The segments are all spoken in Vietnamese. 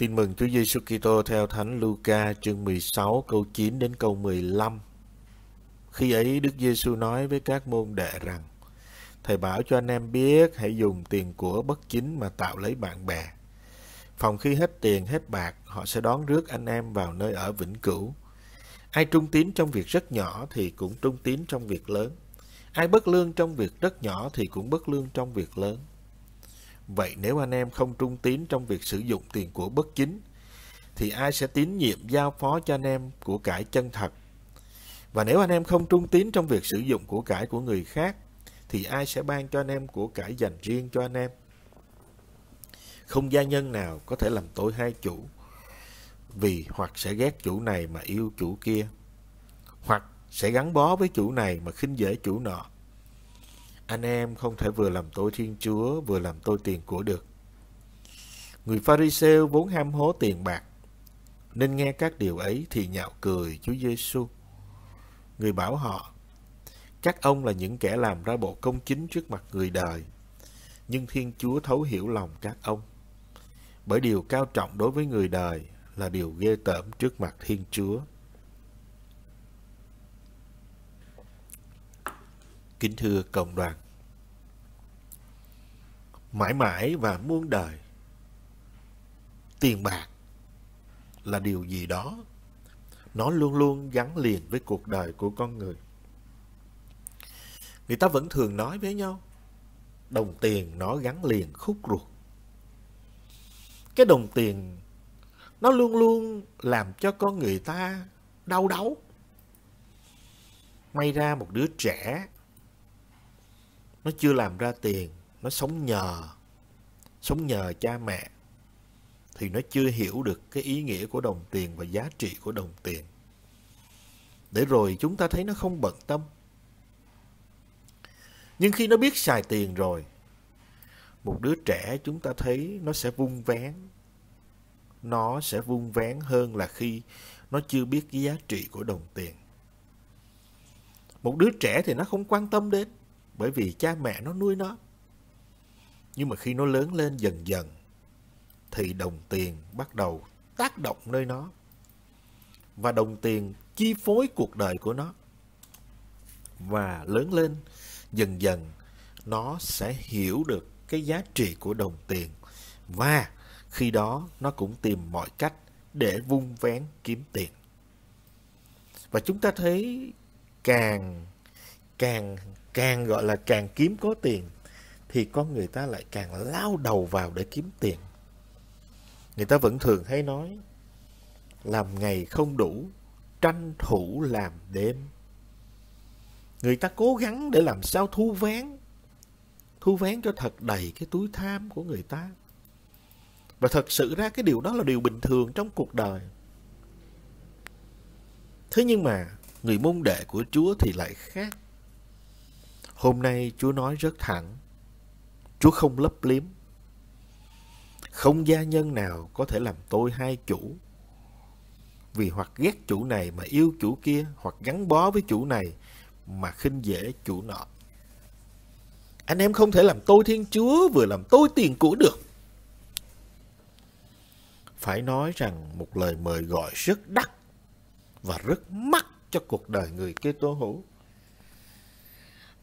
Tin mừng Chúa Giêsu Kitô theo Thánh Luca chương 16 câu 9 đến câu 15. Khi ấy Đức Giêsu nói với các môn đệ rằng: Thầy bảo cho anh em biết hãy dùng tiền của bất chính mà tạo lấy bạn bè. Phòng khi hết tiền hết bạc, họ sẽ đón rước anh em vào nơi ở vĩnh cửu. Ai trung tín trong việc rất nhỏ thì cũng trung tín trong việc lớn. Ai bất lương trong việc rất nhỏ thì cũng bất lương trong việc lớn Vậy nếu anh em không trung tín trong việc sử dụng tiền của bất chính, thì ai sẽ tín nhiệm giao phó cho anh em của cải chân thật? Và nếu anh em không trung tín trong việc sử dụng của cải của người khác, thì ai sẽ ban cho anh em của cải dành riêng cho anh em? Không gia nhân nào có thể làm tội hai chủ, vì hoặc sẽ ghét chủ này mà yêu chủ kia, hoặc sẽ gắn bó với chủ này mà khinh dễ chủ nọ, anh em không thể vừa làm tôi Thiên Chúa vừa làm tôi tiền của được. Người Pharisêu vốn ham hố tiền bạc, nên nghe các điều ấy thì nhạo cười Chúa Giêsu. Người bảo họ, các ông là những kẻ làm ra bộ công chính trước mặt người đời, nhưng Thiên Chúa thấu hiểu lòng các ông. Bởi điều cao trọng đối với người đời là điều ghê tởm trước mặt Thiên Chúa. Kính thưa cộng đoàn Mãi mãi và muôn đời Tiền bạc là điều gì đó Nó luôn luôn gắn liền với cuộc đời của con người Người ta vẫn thường nói với nhau Đồng tiền nó gắn liền khúc ruột Cái đồng tiền Nó luôn luôn làm cho con người ta đau đớn May ra một đứa trẻ nó chưa làm ra tiền nó sống nhờ sống nhờ cha mẹ thì nó chưa hiểu được cái ý nghĩa của đồng tiền và giá trị của đồng tiền để rồi chúng ta thấy nó không bận tâm nhưng khi nó biết xài tiền rồi một đứa trẻ chúng ta thấy nó sẽ vung vén nó sẽ vung vén hơn là khi nó chưa biết cái giá trị của đồng tiền một đứa trẻ thì nó không quan tâm đến bởi vì cha mẹ nó nuôi nó. Nhưng mà khi nó lớn lên dần dần, thì đồng tiền bắt đầu tác động nơi nó. Và đồng tiền chi phối cuộc đời của nó. Và lớn lên, dần dần, nó sẽ hiểu được cái giá trị của đồng tiền. Và khi đó, nó cũng tìm mọi cách để vung vén kiếm tiền. Và chúng ta thấy càng càng càng gọi là càng kiếm có tiền thì con người ta lại càng lao đầu vào để kiếm tiền người ta vẫn thường hay nói làm ngày không đủ tranh thủ làm đêm người ta cố gắng để làm sao thu vén thu vén cho thật đầy cái túi tham của người ta và thật sự ra cái điều đó là điều bình thường trong cuộc đời thế nhưng mà người môn đệ của chúa thì lại khác Hôm nay Chúa nói rất thẳng. Chúa không lấp liếm. Không gia nhân nào có thể làm tôi hai chủ. Vì hoặc ghét chủ này mà yêu chủ kia, hoặc gắn bó với chủ này mà khinh dễ chủ nọ. Anh em không thể làm tôi Thiên Chúa vừa làm tôi tiền cũ được. Phải nói rằng một lời mời gọi rất đắt và rất mắc cho cuộc đời người kê tố hữu.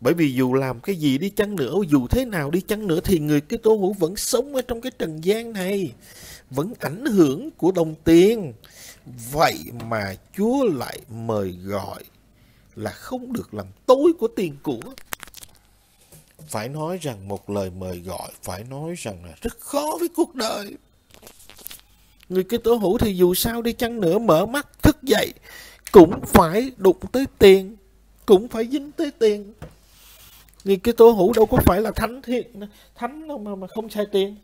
Bởi vì dù làm cái gì đi chăng nữa, dù thế nào đi chăng nữa thì người cái tô hữu vẫn sống ở trong cái trần gian này, vẫn ảnh hưởng của đồng tiền. Vậy mà Chúa lại mời gọi là không được làm tối của tiền của. Phải nói rằng một lời mời gọi, phải nói rằng là rất khó với cuộc đời. Người cái tố hữu thì dù sao đi chăng nữa mở mắt thức dậy cũng phải đụng tới tiền, cũng phải dính tới tiền vì cái tố hữu đâu có phải là thánh thiện thánh đâu mà mà không sai tiền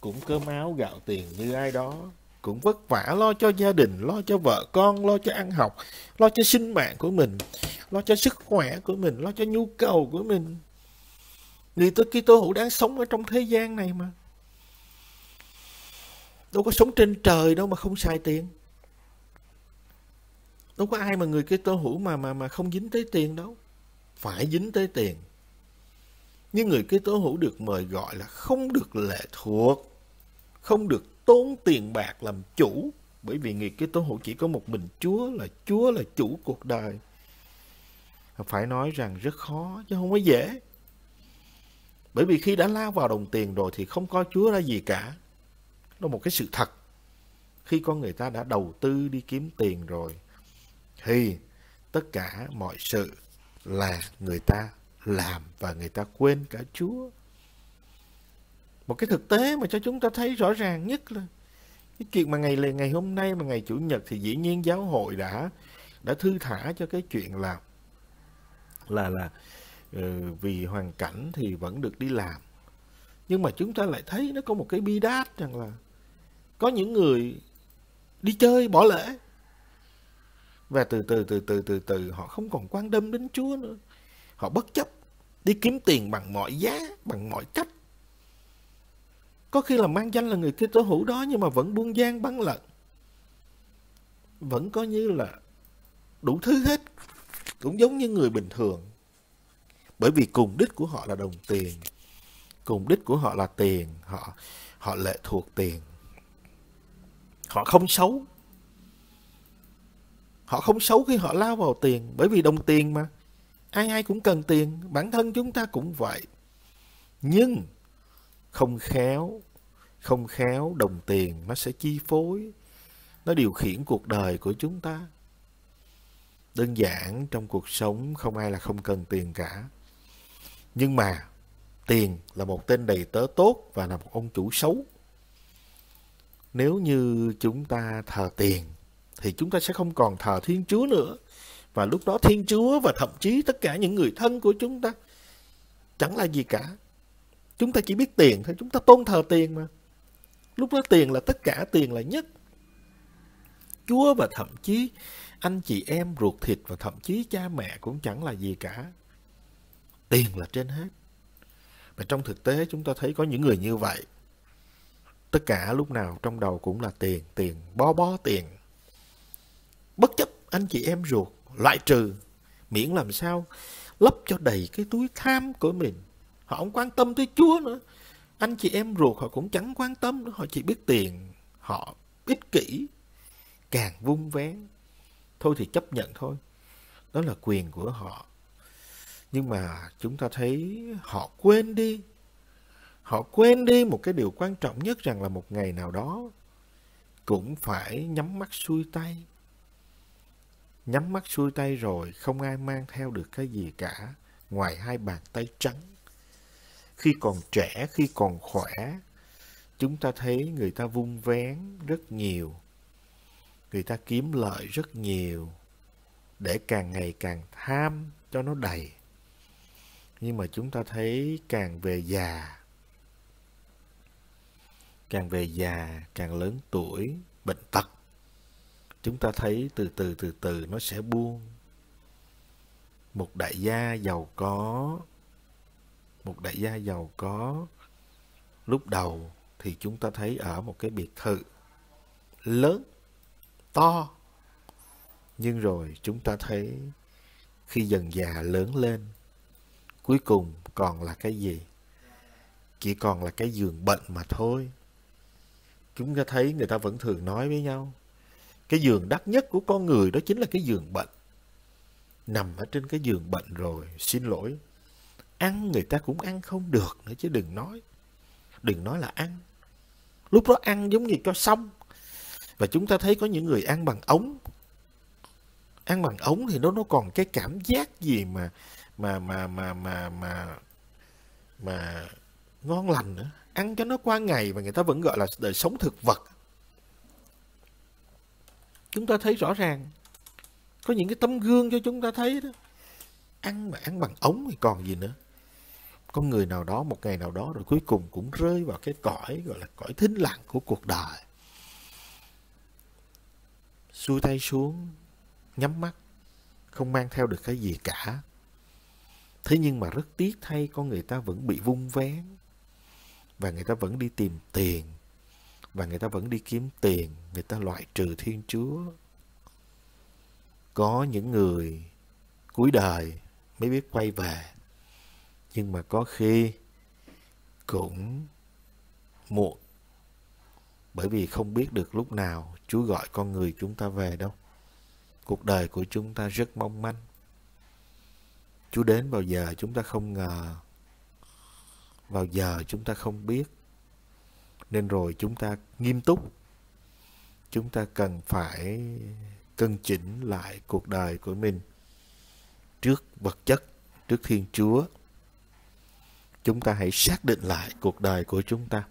cũng cơm áo gạo tiền như ai đó cũng vất vả lo cho gia đình lo cho vợ con lo cho ăn học lo cho sinh mạng của mình lo cho sức khỏe của mình lo cho nhu cầu của mình người tôi khi tôi hữu đang sống ở trong thế gian này mà đâu có sống trên trời đâu mà không xài tiền đâu có ai mà người kia tô hữu mà mà mà không dính tới tiền đâu phải dính tới tiền. Nhưng người kế tố hữu được mời gọi là không được lệ thuộc, không được tốn tiền bạc làm chủ, bởi vì người kế tố hữu chỉ có một mình Chúa là Chúa là chủ cuộc đời. Phải nói rằng rất khó chứ không có dễ. Bởi vì khi đã lao vào đồng tiền rồi thì không có Chúa ra gì cả. Đó là một cái sự thật. Khi con người ta đã đầu tư đi kiếm tiền rồi thì tất cả mọi sự là người ta làm và người ta quên cả Chúa. Một cái thực tế mà cho chúng ta thấy rõ ràng nhất là cái chuyện mà ngày ngày hôm nay mà ngày chủ nhật thì dĩ nhiên giáo hội đã đã thư thả cho cái chuyện là là là ờ, vì hoàn cảnh thì vẫn được đi làm. Nhưng mà chúng ta lại thấy nó có một cái bi đát rằng là có những người đi chơi bỏ lễ và từ từ từ từ từ từ họ không còn quan tâm đến Chúa nữa. Họ bất chấp đi kiếm tiền bằng mọi giá, bằng mọi cách. Có khi là mang danh là người Kitô hữu đó nhưng mà vẫn buôn gian bán lận. Vẫn có như là đủ thứ hết. Cũng giống như người bình thường. Bởi vì cùng đích của họ là đồng tiền. Cùng đích của họ là tiền. Họ họ lệ thuộc tiền. Họ không xấu họ không xấu khi họ lao vào tiền bởi vì đồng tiền mà ai ai cũng cần tiền bản thân chúng ta cũng vậy nhưng không khéo không khéo đồng tiền nó sẽ chi phối nó điều khiển cuộc đời của chúng ta đơn giản trong cuộc sống không ai là không cần tiền cả nhưng mà tiền là một tên đầy tớ tốt và là một ông chủ xấu nếu như chúng ta thờ tiền thì chúng ta sẽ không còn thờ Thiên Chúa nữa. Và lúc đó Thiên Chúa và thậm chí tất cả những người thân của chúng ta chẳng là gì cả. Chúng ta chỉ biết tiền thôi, chúng ta tôn thờ tiền mà. Lúc đó tiền là tất cả, tiền là nhất. Chúa và thậm chí anh chị em ruột thịt và thậm chí cha mẹ cũng chẳng là gì cả. Tiền là trên hết. Và trong thực tế chúng ta thấy có những người như vậy. Tất cả lúc nào trong đầu cũng là tiền, tiền, bó bó tiền bất chấp anh chị em ruột loại trừ miễn làm sao lấp cho đầy cái túi tham của mình họ không quan tâm tới chúa nữa anh chị em ruột họ cũng chẳng quan tâm nữa họ chỉ biết tiền họ ích kỷ càng vung vén thôi thì chấp nhận thôi đó là quyền của họ nhưng mà chúng ta thấy họ quên đi họ quên đi một cái điều quan trọng nhất rằng là một ngày nào đó cũng phải nhắm mắt xuôi tay Nhắm mắt xuôi tay rồi, không ai mang theo được cái gì cả, ngoài hai bàn tay trắng. Khi còn trẻ, khi còn khỏe, chúng ta thấy người ta vung vén rất nhiều, người ta kiếm lợi rất nhiều, để càng ngày càng tham cho nó đầy. Nhưng mà chúng ta thấy càng về già, càng về già, càng lớn tuổi, bệnh tật chúng ta thấy từ từ từ từ nó sẽ buông một đại gia giàu có một đại gia giàu có lúc đầu thì chúng ta thấy ở một cái biệt thự lớn to nhưng rồi chúng ta thấy khi dần già lớn lên cuối cùng còn là cái gì chỉ còn là cái giường bệnh mà thôi chúng ta thấy người ta vẫn thường nói với nhau cái giường đắt nhất của con người đó chính là cái giường bệnh. Nằm ở trên cái giường bệnh rồi, xin lỗi. Ăn người ta cũng ăn không được nữa chứ đừng nói. Đừng nói là ăn. Lúc đó ăn giống như cho xong. Và chúng ta thấy có những người ăn bằng ống. Ăn bằng ống thì nó nó còn cái cảm giác gì mà mà mà mà mà mà mà ngon lành nữa ăn cho nó qua ngày mà người ta vẫn gọi là đời sống thực vật chúng ta thấy rõ ràng có những cái tấm gương cho chúng ta thấy đó ăn mà ăn bằng ống thì còn gì nữa có người nào đó một ngày nào đó rồi cuối cùng cũng rơi vào cái cõi gọi là cõi thính lặng của cuộc đời xuôi tay xuống nhắm mắt không mang theo được cái gì cả thế nhưng mà rất tiếc thay con người ta vẫn bị vung vén và người ta vẫn đi tìm tiền và người ta vẫn đi kiếm tiền người ta loại trừ thiên chúa có những người cuối đời mới biết quay về nhưng mà có khi cũng muộn bởi vì không biết được lúc nào chúa gọi con người chúng ta về đâu cuộc đời của chúng ta rất mong manh chúa đến vào giờ chúng ta không ngờ vào giờ chúng ta không biết nên rồi chúng ta nghiêm túc chúng ta cần phải cân chỉnh lại cuộc đời của mình trước vật chất trước thiên chúa chúng ta hãy xác định lại cuộc đời của chúng ta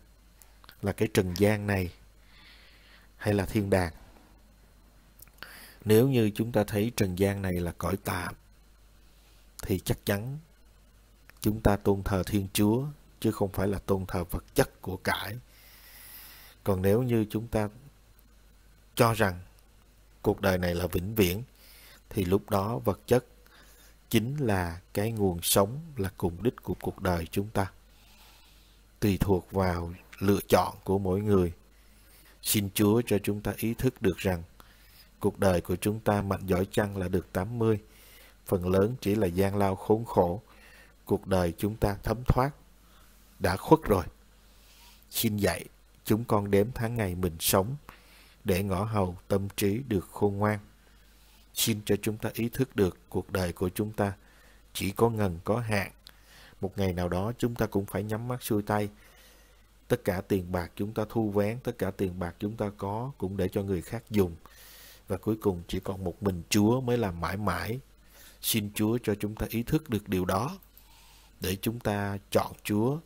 là cái trần gian này hay là thiên đàng nếu như chúng ta thấy trần gian này là cõi tạm thì chắc chắn chúng ta tôn thờ thiên chúa chứ không phải là tôn thờ vật chất của cải còn nếu như chúng ta cho rằng cuộc đời này là vĩnh viễn thì lúc đó vật chất chính là cái nguồn sống là cùng đích của cuộc đời chúng ta tùy thuộc vào lựa chọn của mỗi người xin chúa cho chúng ta ý thức được rằng cuộc đời của chúng ta mạnh giỏi chăng là được 80 phần lớn chỉ là gian lao khốn khổ cuộc đời chúng ta thấm thoát đã khuất rồi xin dạy chúng con đếm tháng ngày mình sống để ngõ hầu tâm trí được khôn ngoan. Xin cho chúng ta ý thức được cuộc đời của chúng ta chỉ có ngần có hạn. Một ngày nào đó chúng ta cũng phải nhắm mắt xuôi tay. Tất cả tiền bạc chúng ta thu vén, tất cả tiền bạc chúng ta có cũng để cho người khác dùng. Và cuối cùng chỉ còn một mình Chúa mới là mãi mãi. Xin Chúa cho chúng ta ý thức được điều đó để chúng ta chọn Chúa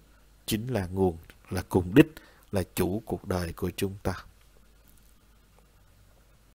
chính là nguồn, là cùng đích là chủ cuộc đời của chúng ta